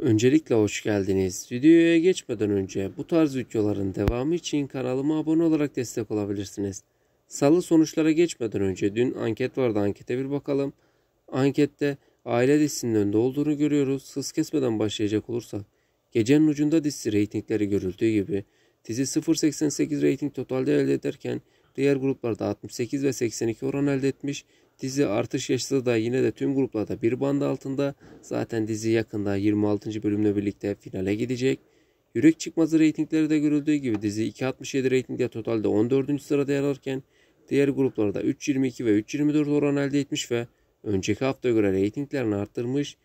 Öncelikle hoş geldiniz. Videoya geçmeden önce bu tarz videoların devamı için kanalıma abone olarak destek olabilirsiniz. Salı sonuçlara geçmeden önce dün anket vardı ankete bir bakalım. Ankette aile dizisinin önde olduğunu görüyoruz. Hız kesmeden başlayacak olursak gecenin ucunda dizisi reytingleri görüldüğü gibi dizi 0.88 reyting totalde elde ederken diğer gruplarda 68 ve 82 oran elde etmiş. Dizi artış yaşta da yine de tüm gruplarda bir band altında. Zaten dizi yakında 26. bölümle birlikte finale gidecek. Yürek çıkmazı reytinglerde de görüldüğü gibi dizi 2.67 reytingde totalde 14. sırada yer alırken diğer gruplarda 3.22 ve 3.24 oran elde etmiş ve önceki hafta göre reytinglerini arttırmış.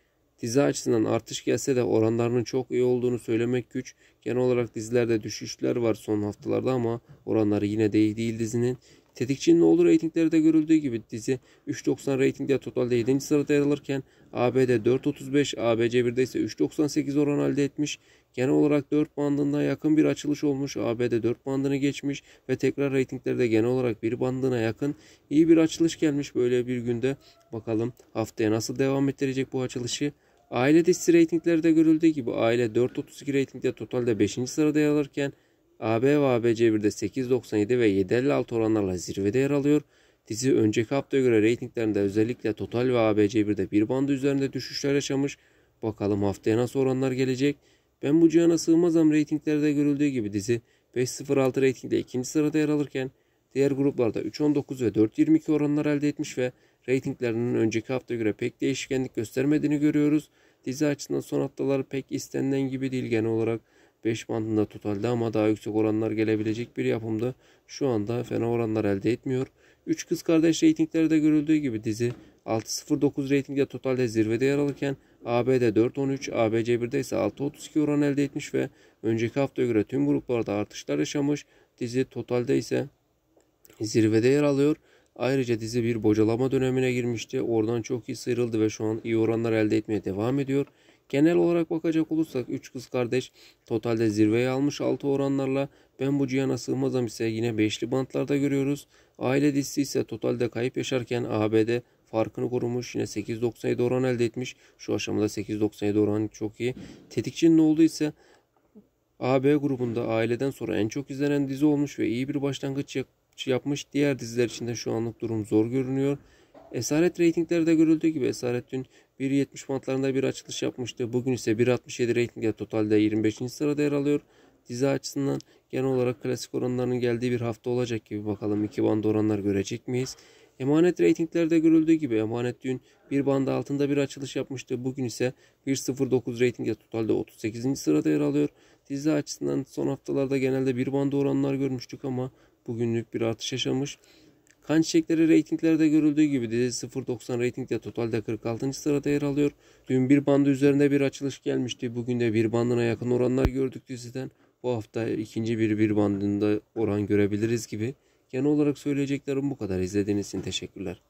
Dizi açısından artış gelse de oranlarının çok iyi olduğunu söylemek güç. Genel olarak dizilerde düşüşler var son haftalarda ama oranları yine de iyi değil dizinin. Tetikçinin oğlu reytinglerde görüldüğü gibi dizi 3.90 reytingde totalde 7. sırada yer alırken ABD 4.35, ABC1'de ise 3.98 oran elde etmiş. Genel olarak 4 bandına yakın bir açılış olmuş. ABD 4 bandını geçmiş ve tekrar reytinglerde genel olarak 1 bandına yakın iyi bir açılış gelmiş böyle bir günde. Bakalım haftaya nasıl devam ettirecek bu açılışı. Aile dizisi reytinglerde görüldüğü gibi aile 4.32 reytingde totalde 5. sırada yer alırken AB ve ABC 1'de 8.97 ve 7.56 oranlarla zirvede yer alıyor. Dizi önceki hafta göre reytinglerinde özellikle Total ve ABC 1'de bir bandı üzerinde düşüşler yaşamış. Bakalım haftaya nasıl oranlar gelecek? Ben bu cihana sığmazam reytinglerde görüldüğü gibi dizi 5.06 reytingle ikinci sırada yer alırken diğer gruplarda 3.19 ve 4.22 oranlar elde etmiş ve reytinglerinin önceki hafta göre pek değişkenlik göstermediğini görüyoruz. Dizi açısından son haftalar pek istenilen gibi değil genel olarak. 5 bandında totalde ama daha yüksek oranlar gelebilecek bir yapımdı. Şu anda fena oranlar elde etmiyor. 3 Kız Kardeş reytinglerde görüldüğü gibi dizi 6.09 reytingde totalde zirvede yer alırken ABD 4.13, ABC1'de ise 6.32 oran elde etmiş ve önceki haftaya göre tüm gruplarda artışlar yaşamış. Dizi totalde ise zirvede yer alıyor. Ayrıca dizi bir bocalama dönemine girmişti. Oradan çok iyi sıyrıldı ve şu an iyi oranlar elde etmeye devam ediyor. Genel olarak bakacak olursak 3 kız kardeş totalde zirveye almış 6 oranlarla Ben Bu Cihana Sığmazam ise yine 5'li bantlarda görüyoruz. Aile dizisi ise totalde kayıp yaşarken ABD farkını korumuş. Yine 8.97 oran elde etmiş. Şu aşamada 8.97 oran çok iyi. Tetikçinin olduğu ise AB grubunda aileden sonra en çok izlenen dizi olmuş ve iyi bir başlangıç yapmış. Diğer diziler için de şu anlık durum zor görünüyor. Esaret reytingleri de görüldüğü gibi Esaret dün 1.70 bantlarında bir açılış yapmıştı. Bugün ise 1.67 reytingde totalde 25. sırada yer alıyor. Dizi açısından genel olarak klasik oranların geldiği bir hafta olacak gibi bakalım. iki band oranlar görecek miyiz? Emanet reytinglerde görüldüğü gibi Emanet dün bir band altında bir açılış yapmıştı. Bugün ise 1.09 reytingde totalde 38. sırada yer alıyor. Dizi açısından son haftalarda genelde bir band oranlar görmüştük ama bugünlük bir artış yaşamış. Kan çiçekleri reytinglerde görüldüğü gibi dizisi 0.90 reytingde totalde 46. sırada yer alıyor. Dün bir bandı üzerinde bir açılış gelmişti. Bugün de bir bandına yakın oranlar gördük diziden. Bu hafta ikinci bir bir bandında oran görebiliriz gibi. Genel olarak söyleyeceklerim bu kadar. İzlediğiniz için teşekkürler.